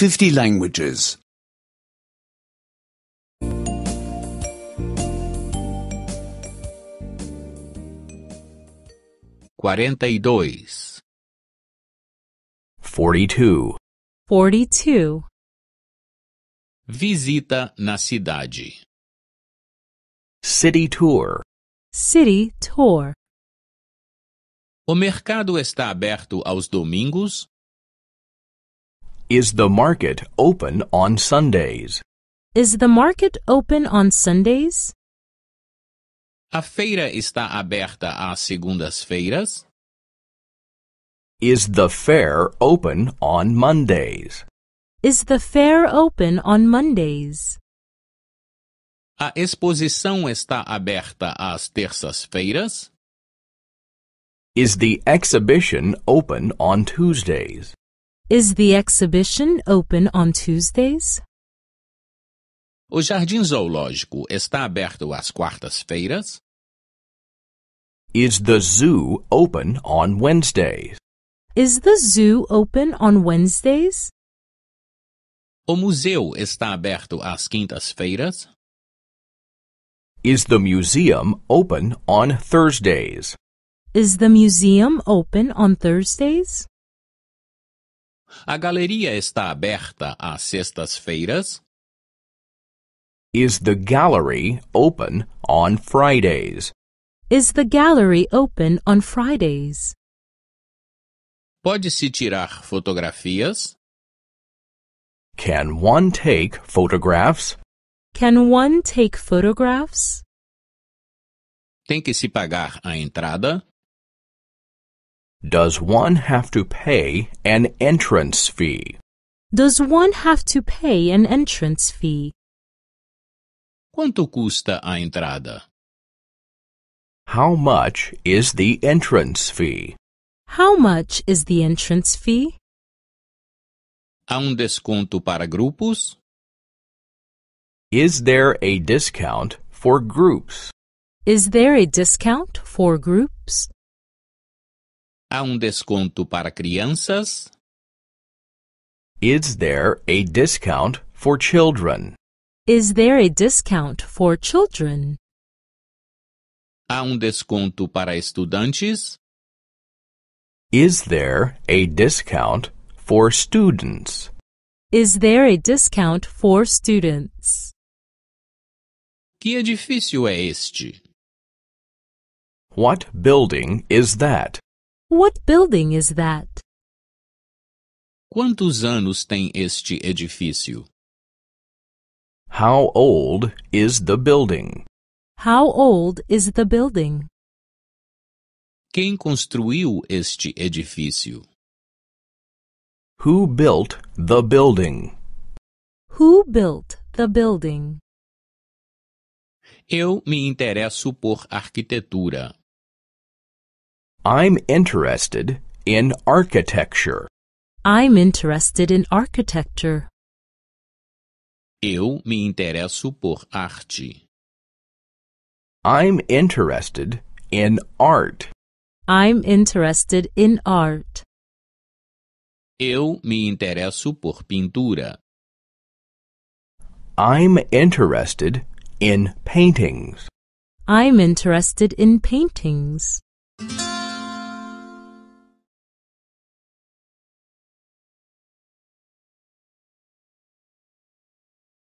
50 languages. 42 42 two, Visita na cidade. City tour. City tour. O mercado está aberto aos domingos? Is the market open on Sundays? Is the market open on Sundays? A feira está aberta às segundas-feiras? Is the fair open on Mondays? Is the fair open on Mondays? A exposição está aberta às terças-feiras? Is the exhibition open on Tuesdays? Is the exhibition open on Tuesdays? O jardim zoológico está aberto às quartas-feiras? Is the zoo open on Wednesdays? Is the zoo open on Wednesdays? O museu está aberto às quintas-feiras? Is the museum open on Thursdays? Is the museum open on Thursdays? A galeria está aberta às sextas-feiras? Is the gallery open on Fridays? Is the gallery open on Fridays? Pode-se tirar fotografias? Can one take photographs? Can one take photographs? Tem que se pagar a entrada? Does one have to pay an entrance fee? Does one have to pay an entrance fee? Quanto custa a entrada? How much is the entrance fee? How much is the entrance fee? Há um desconto para grupos? Is there a discount for groups? Is there a discount for groups? Há um desconto para crianças? Is there a discount for children? Is there a discount for children? Há um desconto para estudantes? Is there a discount for students? Is there a discount for students? Que edifício é este? What building is that? What building is that? Quantos anos tem este edifício? How old is the building? How old is the building? Quem construiu este edifício? Who built the building? Who built the building? Eu me interesso por arquitetura. I'm interested in architecture. I'm interested in architecture. Eu me interesso por arte. I'm interested in art. I'm interested in art. Eu me interesso por pintura. I'm interested in paintings. I'm interested in paintings.